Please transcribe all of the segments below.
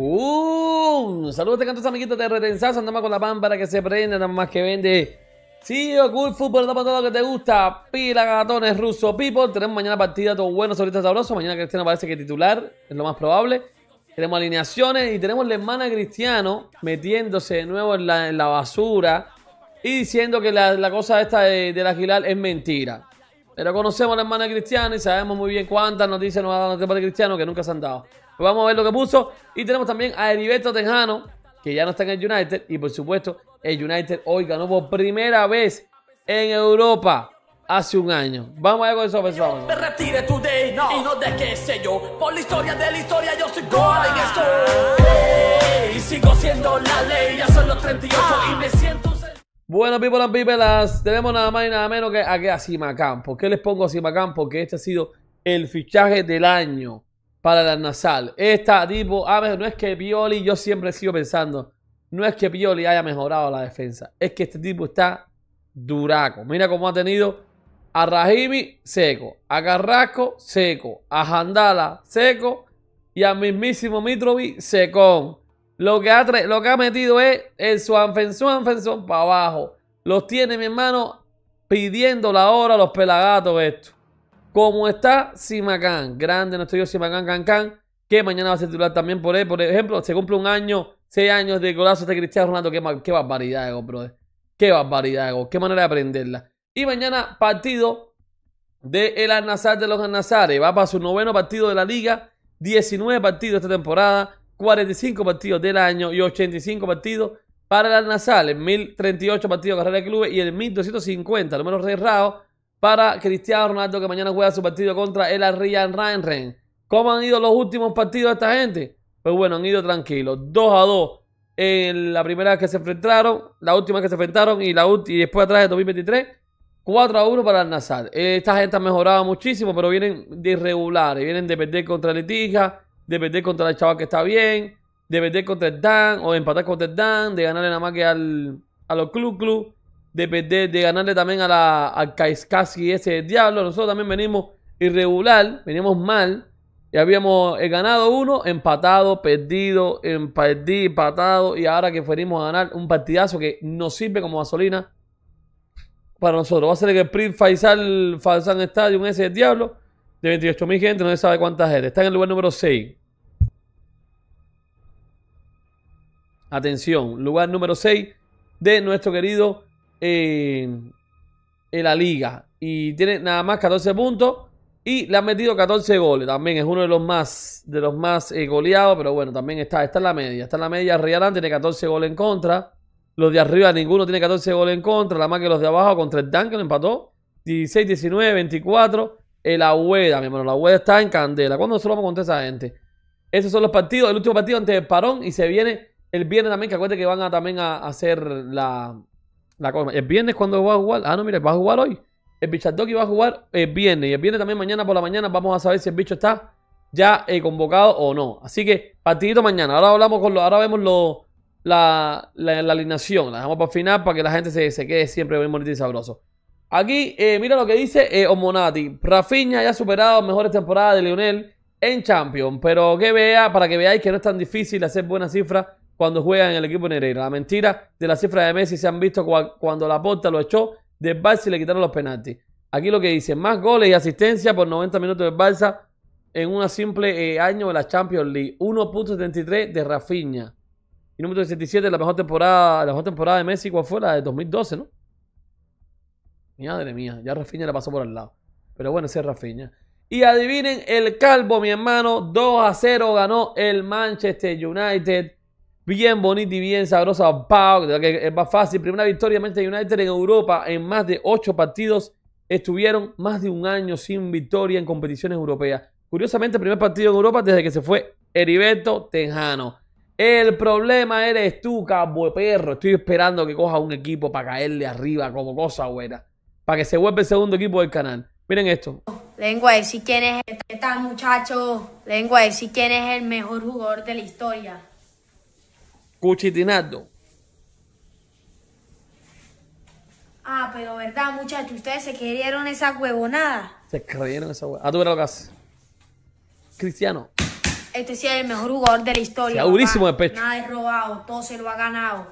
Uh, saludos a cantos amiguitos de Retensazo, andamos con la pampa para que se prenda, nada más que vende. Sí, cool fútbol, para todo lo que te gusta. Pila, gatones, ruso, people. Tenemos mañana partida, todo bueno, ahorita sabroso. Mañana Cristiano parece que titular, es lo más probable. Tenemos alineaciones y tenemos la hermana Cristiano metiéndose de nuevo en la, basura y diciendo que la, cosa esta de, la Aguilar es mentira. Pero conocemos a la hermana Cristiano y sabemos muy bien cuántas noticias nos ha dado la de Cristiano que nunca se han dado. Vamos a ver lo que puso. Y tenemos también a Heriberto Tejano, que ya no está en el United. Y por supuesto, el United hoy ganó por primera vez en Europa hace un año. Vamos a con eso, personas. retire de qué Por la historia de la historia Bueno, people and people, tenemos nada más y nada menos que a a ¿Por ¿Qué les pongo a Simacampo? Que este ha sido el fichaje del año para la nasal. Esta tipo, a ver, no es que Pioli, yo siempre sigo pensando, no es que Pioli haya mejorado la defensa, es que este tipo está duraco. Mira cómo ha tenido a Rahimi seco, a Carrasco seco, a Jandala seco y al mismísimo Mitrovic secón. Lo que, ha lo que ha metido es el Swanfen, Suárez para abajo. Los tiene mi hermano pidiendo la hora a los pelagatos estos ¿Cómo está Simacán, grande nuestro Dios Simacán Cancán, que mañana va a ser titular también por él. Por ejemplo, se cumple un año, seis años de golazo de Cristiano Ronaldo. Qué, qué barbaridad, bro. Qué barbaridad, bro. qué manera de aprenderla. Y mañana partido de el de los al Va para su noveno partido de la liga, 19 partidos esta temporada, 45 partidos del año y 85 partidos para el al en 1038 partidos de carrera de clubes y el 1250, número cerrado para Cristiano Ronaldo que mañana juega su partido contra el Arrian Ren. ¿Cómo han ido los últimos partidos de esta gente? Pues bueno, han ido tranquilos. 2 a 2 en la primera que se enfrentaron, la última que se enfrentaron y, la y después atrás de 2023. 4 a 1 para el Nazar. Eh, esta gente ha mejorado muchísimo, pero vienen de irregulares. Vienen de perder contra Letija. de perder contra el Chava que está bien, de perder contra el Dan o empatar contra el Dan, de ganarle nada más que al, a los Club Club de de ganarle también a la al Kaiskasi ese diablo. Nosotros también venimos irregular, venimos mal. Y habíamos eh, ganado uno, empatado, perdido, empatí, empatado. Y ahora que venimos a ganar un partidazo que nos sirve como gasolina para nosotros. Va a ser que el Faisal Faisal Faisal Stadium ese diablo de 28.000 gente, no se sabe cuántas gente. Está en el lugar número 6. Atención, lugar número 6 de nuestro querido en, la liga. Y tiene nada más 14 puntos. Y le han metido 14 goles. También es uno de los más, de los más eh, goleados. Pero bueno, también está, está en la media. Está en la media. Real tiene 14 goles en contra. Los de arriba, ninguno tiene 14 goles en contra. La más que los de abajo contra el Dan, lo empató. 16, 19, 24. El Agüeda, mi hermano. La Agüeda está en candela. ¿Cuándo nosotros vamos contra esa gente? Esos son los partidos. El último partido antes del parón. Y se viene el viernes también. Que acuérdate que van a, también a hacer la, el viernes cuando va a jugar. Ah, no, mire, va a jugar hoy. El Bichardoki va a jugar el viernes. Y el viernes también mañana por la mañana vamos a saber si el bicho está ya eh, convocado o no. Así que partidito mañana. Ahora hablamos con lo, ahora vemos lo, la, la, alineación. La dejamos para el final para que la gente se, se quede siempre muy bonito y sabroso. Aquí, eh, mira lo que dice eh, Omonati. Rafinha ya ha superado mejores temporadas de Lionel en Champions. Pero que vea, para que veáis que no es tan difícil hacer buenas cifras cuando juega en el equipo Nereira. La mentira de la cifra de Messi se han visto cuando la porta lo echó del Barça y le quitaron los penaltis. Aquí lo que dicen. más goles y asistencia por 90 minutos del Barça en un simple eh, año de la Champions League. 1.73 de Rafinha. Y número 67, la mejor temporada, la mejor temporada de Messi, ¿cuál fue? La de 2012, ¿no? Madre mía, ya Rafinha la pasó por al lado. Pero bueno, ese es Rafinha. Y adivinen, el calvo, mi hermano, 2 a 0 ganó el Manchester United bien bonita y bien sabrosa. Pau, que es más fácil. Primera victoria Manchester United en Europa en más de ocho partidos. Estuvieron más de un año sin victoria en competiciones europeas. Curiosamente, el primer partido en Europa desde que se fue Heriberto Tejano. El problema eres tú, cabo perro. Estoy esperando que coja un equipo para caerle arriba como cosa buena. Para que se vuelva el segundo equipo del canal. Miren esto. Lengua si quién es el este tal muchacho. Lengua si quién es el mejor jugador de la historia. Cuchitinardo. Ah, pero verdad, muchachos, ustedes se creyeron esa huevonada. Se creyeron esa huevonada. Ah, tú verás lo que Cristiano. Este sí es el mejor jugador de la historia. pecho. Nada es robado, todo se lo ha ganado.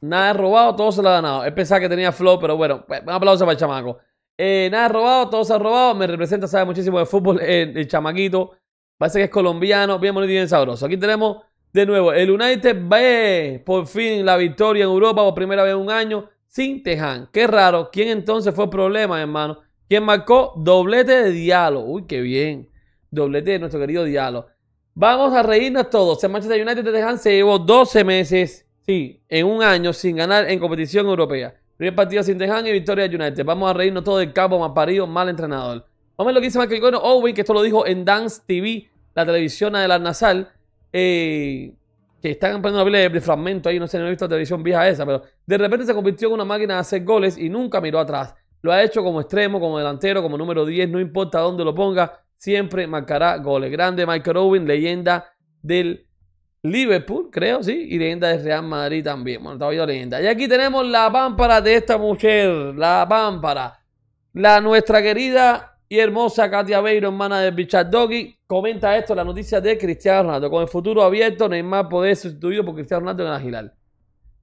Nada es robado, todo se lo ha ganado. Él pensaba que tenía flow, pero bueno, pues, un aplauso para el chamaco. Eh, nada es robado, todo se ha robado. Me representa, sabe muchísimo de fútbol eh, el chamaquito. Parece que es colombiano, bien bonito y bien sabroso. Aquí tenemos de nuevo, el United ve por fin la victoria en Europa por primera vez en un año sin Teján. Qué raro. ¿Quién entonces fue el problema, hermano? ¿Quién marcó? Doblete de Diallo. Uy, qué bien. Doblete de nuestro querido Diallo. Vamos a reírnos todos. El Manchester United de Teján se llevó 12 meses, sí, en un año sin ganar en competición europea. Primer partido sin Teján y victoria de United. Vamos a reírnos todos del campo más parido, mal entrenador. Vamos a ver lo que dice Michael Owen, que esto lo dijo en Dance TV, la televisión de la Nasal. Eh, que están poniendo una de fragmento ahí, no sé, no he visto televisión vieja esa, pero de repente se convirtió en una máquina de hacer goles y nunca miró atrás. Lo ha hecho como extremo, como delantero, como número 10, no importa dónde lo ponga, siempre marcará goles. Grande Michael Owen, leyenda del Liverpool, creo, sí, y leyenda del Real Madrid también. Bueno, todavía leyenda. Y aquí tenemos la pámpara de esta mujer, la pámpara, la nuestra querida y hermosa Katia Beiro, hermana de Richard Doggy, comenta esto, la noticia de Cristiano Ronaldo. Con el futuro abierto, Neymar puede ser sustituido por Cristiano Ronaldo en el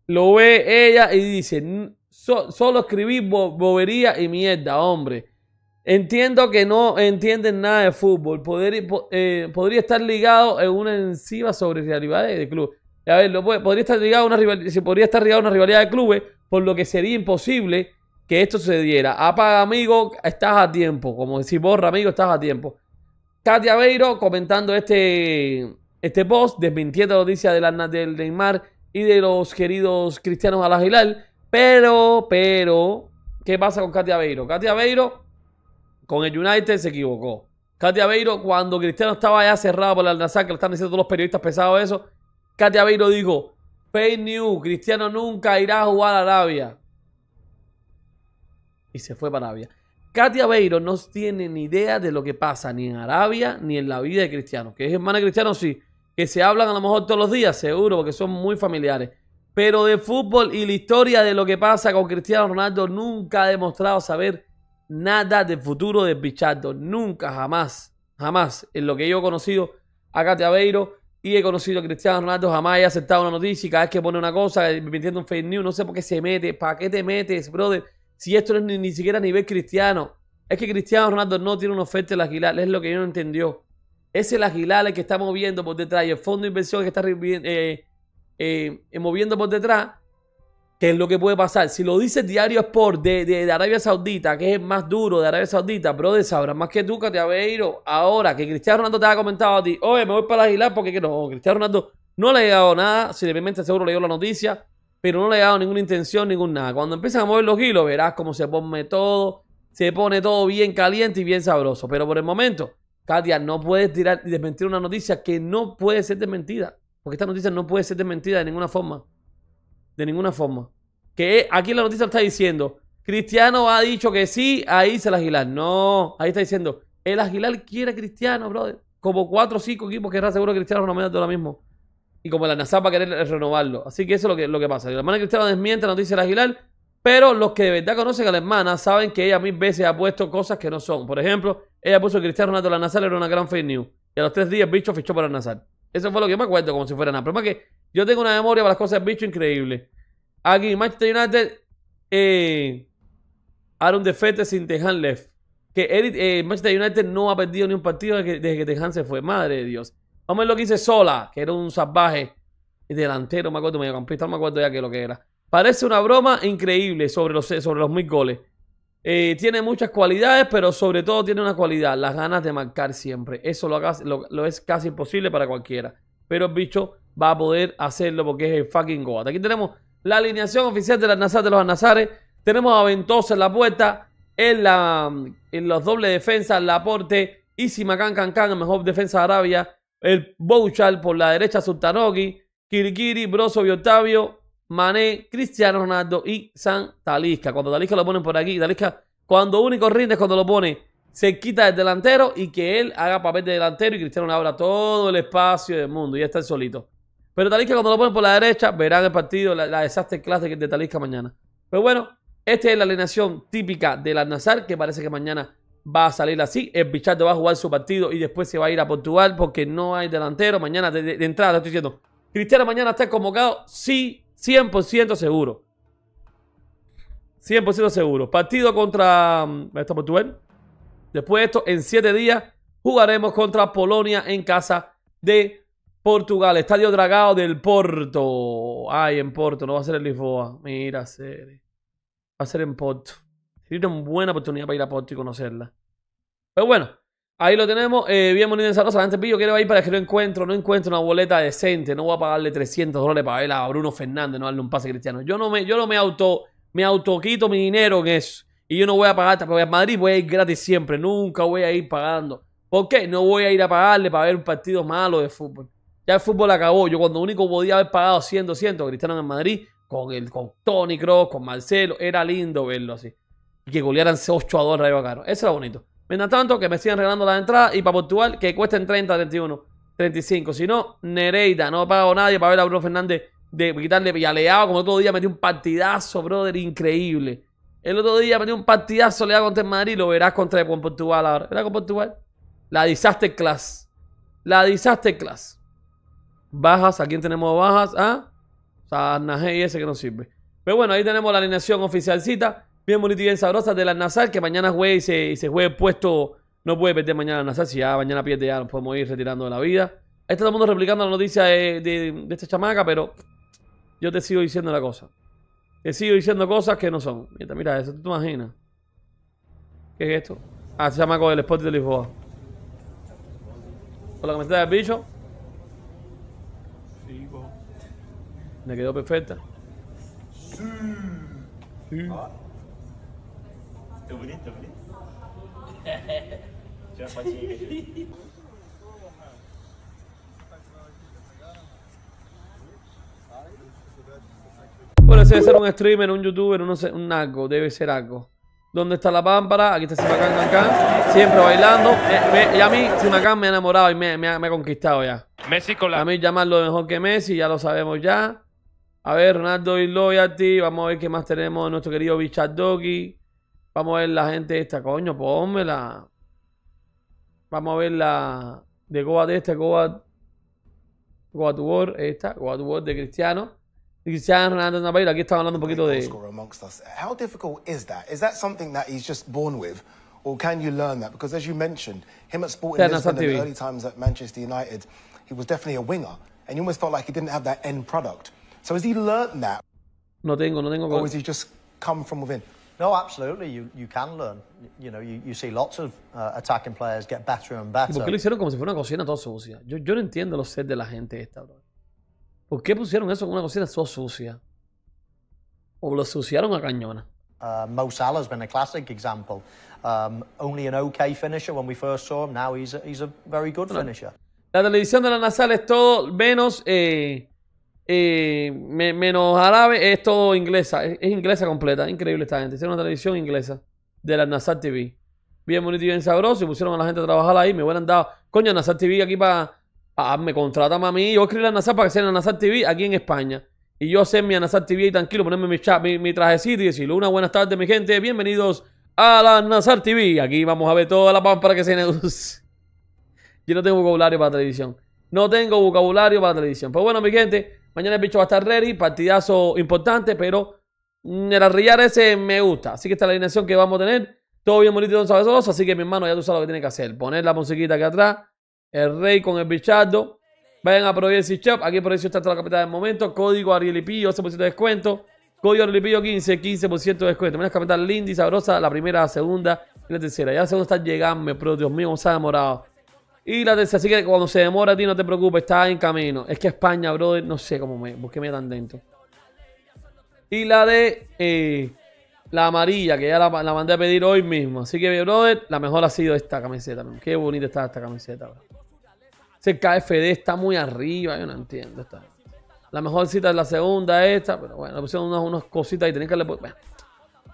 Lo ve ella y dice, solo escribí bobería y mierda, hombre. Entiendo que no entienden nada de fútbol. Eh, podría estar ligado en una encima sobre rivalidades de club. A ver, podría estar ligado a una rivalidad, podría estar ligado a una rivalidad de clubes, por lo que sería imposible que esto sucediera. Apaga, amigo, estás a tiempo. Como decir borra, amigo, estás a tiempo. Katia Beiro comentando este, este post, desmintiendo la noticia de del Neymar y de los queridos cristianos al Pero, pero, ¿qué pasa con Katia Beiro? Katia Beiro con el United se equivocó. Katia Beiro, cuando Cristiano estaba ya cerrado por el al que lo están diciendo todos los periodistas pesados eso, Katia Beiro dijo, fake news, Cristiano nunca irá a jugar a Arabia y se fue para Arabia. Katia Beiro no tiene ni idea de lo que pasa ni en Arabia ni en la vida de Cristiano. Que es hermana de Cristiano, sí. Que se hablan a lo mejor todos los días, seguro, porque son muy familiares. Pero de fútbol y la historia de lo que pasa con Cristiano Ronaldo nunca ha demostrado saber nada del futuro de Pichardo. Nunca, jamás, jamás. En lo que yo he conocido a Katia Beiro y he conocido a Cristiano Ronaldo, jamás he aceptado una noticia cada vez que pone una cosa, eh, metiendo un fake news, no sé por qué se mete. ¿Para qué te metes, brother? Si esto no es ni, siquiera a nivel cristiano. Es que Cristiano Ronaldo no tiene una oferta del Aguilar, es lo que yo no entendió. Es el Aguilar el que está moviendo por detrás y el fondo de inversión que está eh, eh, eh, moviendo por detrás, que es lo que puede pasar. Si lo dice Diario Sport de, Arabia Saudita, que es el más duro de Arabia Saudita, de sabrás más que tú que te ahora, que Cristiano Ronaldo te ha comentado a ti, oye, me voy para el Aguilar porque no, Cristiano Ronaldo no le ha llegado nada, simplemente seguro le dio la noticia pero no le he dado ninguna intención, ningún nada. Cuando empiezan a mover los hilos, verás cómo se pone todo, se pone todo bien caliente y bien sabroso. Pero por el momento, Katia, no puedes tirar y desmentir una noticia que no puede ser desmentida. Porque esta noticia no puede ser desmentida de ninguna forma. De ninguna forma. Que aquí la noticia está diciendo, Cristiano ha dicho que sí, ahí se el Aguilar. No, ahí está diciendo, el Aguilar quiere a Cristiano, brother. Como cuatro o cinco equipos que seguro que Cristiano todo lo mismo y como la NASA va a querer renovarlo. Así que eso es lo que, lo que pasa. La hermana Cristiana desmiente la noticia de Aguilar. pero los que de verdad conocen a la hermana saben que ella mil veces ha puesto cosas que no son. Por ejemplo, ella puso que Cristiano Ronaldo la NASA era una gran fake news. Y a los tres días, bicho fichó para la nazar Eso fue lo que yo me acuerdo, como si fuera nada. Pero más que yo tengo una memoria para las cosas bicho increíble. Aquí, Manchester United, eh, Aaron Defete sin Tejan Left. Que eh, Manchester United no ha perdido ni un partido desde que, desde se fue. Madre de Dios. Vamos a ver lo que dice Sola, que era un salvaje delantero, me acuerdo, mediocampista, no me acuerdo ya que lo que era. Parece una broma increíble sobre los, sobre los mil goles. Eh, tiene muchas cualidades, pero sobre todo tiene una cualidad, las ganas de marcar siempre. Eso lo, lo, es casi imposible para cualquiera. Pero el bicho va a poder hacerlo porque es el fucking Goat. Aquí tenemos la alineación oficial de las Nazar de los Anazares. Tenemos a Ventosa en la puerta, en, la, en los dobles defensas, Laporte y Simacán Can, el mejor defensa de Arabia el Bouchal por la derecha, Sultanoki, Kirikiri, Broso y Octavio, Mané, Cristiano Ronaldo y San Talisca. Cuando Talisca lo ponen por aquí, Talisca, cuando único rinde cuando lo pone, se quita el delantero y que él haga papel de delantero y Cristiano abra todo el espacio del mundo y ya está el solito. Pero Talisca cuando lo ponen por la derecha, verán el partido, la, desastre clase de Talisca mañana. Pero bueno, esta es la alineación típica del Al-Nazar que parece que mañana va a salir así. El Bichardo va a jugar su partido y después se va a ir a Portugal porque no hay delantero. Mañana, de, entrada, te estoy diciendo, Cristiano mañana está convocado, sí, 100% seguro. 100% seguro. Partido contra mm, esta Portugal. Después de esto, en 7 días, jugaremos contra Polonia en casa de Portugal. Estadio Dragado del Porto. Ay, en Porto, no va a ser en Lisboa. Mira, Va a ser en Porto. Sería una buena oportunidad para ir a Porto y conocerla. Pero bueno, ahí lo tenemos. Eh, bien en Zaragoza. Antes Pillo quiero ir para que no encuentro, no encuentro una boleta decente. No voy a pagarle 300 dólares para ver a Bruno Fernández, no darle un pase cristiano. Yo no me, yo no me auto, me autoquito mi dinero en eso. Y yo no voy a pagar, porque a Madrid voy a ir gratis siempre. Nunca voy a ir pagando. ¿Por qué? No voy a ir a pagarle para ver un partido malo de fútbol. Ya el fútbol acabó. Yo cuando único podía haber pagado 100, 200 Cristiano en Madrid, con, el, con Tony Cross, con Marcelo, era lindo verlo así y que golearan 8 a 2 Rayo Caro. Eso era bonito. Mientras tanto, que me sigan regalando las entradas y para Portugal que cuesten 30, 31, 35. Si no, Nereida, no pago nadie para ver a Bruno Fernández de quitarle aleado, Como el otro día metió un partidazo, brother, increíble. El otro día metió un partidazo, le da contra el Madrid, lo verás contra con Portugal ahora. ¿Era con Portugal? La Disaster Class. La Disaster Class. Bajas, ¿a quién tenemos bajas? ¿Ah? O sea, ese que no sirve. Pero bueno, ahí tenemos la alineación oficialcita bien bonita y bien sabrosa de la Nazar, que mañana juegue y se, se puesto. No puede perder mañana la Nazar, si ya mañana pierde ya nos podemos ir retirando de la vida. Ahí está todo el mundo replicando la noticia de, esta chamaca, pero yo te sigo diciendo la cosa. Te sigo diciendo cosas que no son. Mira, mira eso, ¿tú te imaginas? ¿Qué es esto? Ah, se llama con el spot de Lisboa. hola, ¿me estás bicho. Sí, Me quedó perfecta. Sí. sí. Ah. Bueno, ese debe ser un streamer, un youtuber, un, no un debe ser algo. ¿Dónde está la pámpara? Aquí está Simacán acá. Siempre bailando. Eh, y a mí, Simacán me ha enamorado y me, ha, conquistado ya. Messi con la... A mí llamarlo mejor que Messi, ya lo sabemos ya. A ver, Ronaldo y Loyalty. Vamos a ver qué más tenemos nuestro querido Bichard Doggy. Vamos a ver la gente esta, coño, pues, pónmela. Vamos a ver la de Goat esta, Goat. Goat War, esta, Goat War de Cristiano. De Cristiano Ronaldo Navarro, aquí estamos hablando un poquito de... How difficult is that? Is that something that he's just born with? Or can you learn that? Because as you mentioned, him at Sporting Lisbon in the early times at Manchester United, he was definitely a winger. And you almost felt like he didn't have that end product. So has he learned that? No tengo, no tengo. Or has he just come from within? No, absolutely. You, you can learn. You know, you, you see lots of uh, attacking players get better and better. ¿Por qué lo hicieron como si fuera una cocina toda sucia? Yo, yo no entiendo los sets de la gente esta, bro. ¿Por qué pusieron eso como una cocina toda sucia? ¿O lo suciaron a cañona? Uh, Mo has been a classic example. Um, only an okay finisher when we first saw him. Now he's a, he's a very good finisher. La televisión de la nasal es todo menos eh, eh, menos árabe, es todo inglesa. Es, inglesa completa. Increíble esta gente. Es una televisión inglesa de la Nazar TV. Bien bonito y bien sabroso. Y pusieron a la gente a trabajar ahí. Me hubieran dado. Coño, Nazar TV aquí para. me contratan a mí. Yo escribí la Nazar para que sea la Nazar TV aquí en España. Y yo hacer mi Nazar TV y tranquilo, ponerme mi, chat, mi, trajecito y decirle una buena tardes, mi gente. Bienvenidos a la Nazar TV. Aquí vamos a ver toda la para que se yo no tengo vocabulario para la televisión. No tengo vocabulario para la televisión. Pero pues bueno, mi gente. Mañana el bicho va a estar ready, partidazo importante, pero el arriar ese me gusta. Así que esta es la alineación que vamos a tener. Todo bien bonito y sabroso, así que mi hermano ya tú sabes lo que tiene que hacer. Poner la musiquita aquí atrás, el rey con el bichardo. Vayan a Provincia Shop, aquí por eso está toda la capital del momento. Código Arielipillo, 11% de descuento. Código Arielipillo 15, 15% de descuento. Menos capital linda y sabrosa, la primera, la segunda y la tercera. Ya la segunda está llegando, pero Dios mío, se ha demorado. Y la tercera, así que cuando se demora a ti, no te preocupes, está en camino. Es que España, brother, no sé cómo me, por qué me tan dentro. Y la de eh, la amarilla, que ya la, mandé a pedir hoy mismo. Así que, brother, la mejor ha sido esta camiseta. Qué bonita está esta camiseta, se Ese KFD está muy arriba, yo no entiendo. Esta. La mejor cita es la segunda, esta, pero bueno, le pusieron unas, cositas y tenés que le.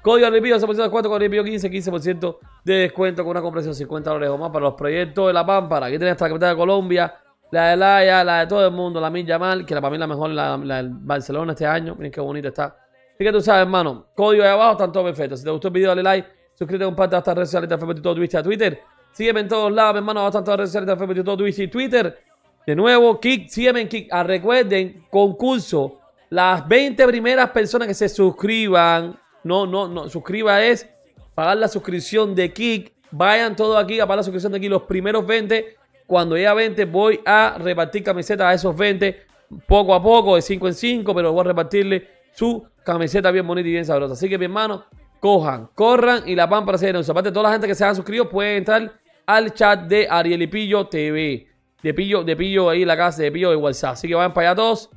Código Ripio, 11% de descuento, código Ripio 15, 15% de descuento con una compresión 50 dólares o más para los proyectos de La Pámpara. Aquí tenés la capital de Colombia, la de Laia, la de todo el mundo, la Milla mal que era para mí la mejor, la, la Barcelona este año. Miren qué bonita está. Así que tú sabes, hermano, código ahí abajo, están todos perfectos. Si te gustó el video, dale like, suscríbete, comparte hasta redes sociales, Facebook, todo Twitch, a Twitter. Sígueme en todos lados, hermano, hasta todas las redes sociales, Facebook, todo y Twitter. De nuevo, Kick, sígueme en Kick. Ah, recuerden, concurso, las 20 primeras personas que se suscriban no, no, no, suscriba es pagar la suscripción de Kik. Vayan todos aquí a pagar la suscripción de aquí Los primeros 20, cuando llegue a 20, voy a repartir camisetas a esos 20, poco a poco, de 5 en 5, pero voy a repartirle su camiseta bien bonita y bien sabrosa. Así que, mi hermano, cojan, corran y la van para hacer Aparte, toda la gente que se ha suscrito puede entrar al chat de Ariel y Pillo TV. De Pillo, de Pillo ahí, la casa de Pillo de WhatsApp. Así que vayan para allá todos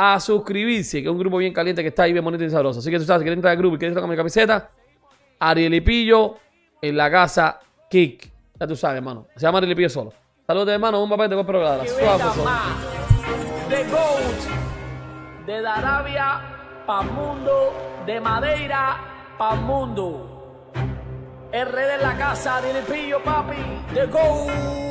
a suscribirse, que es un grupo bien caliente que está ahí bien bonito y sabroso. Así que tú sabes, si quieres entrar al grupo y quieres tocar mi camiseta, Ariel y Pillo en la casa Kick. Ya tú sabes, hermano. Se llama Ariel y Pillo solo. Saludos, hermano. Un papá te voy a probar. De Goat, de Darabia, pa' mundo, de Madeira, pa' mundo. RD en la casa, Ariel y Pillo, papi, de Goat.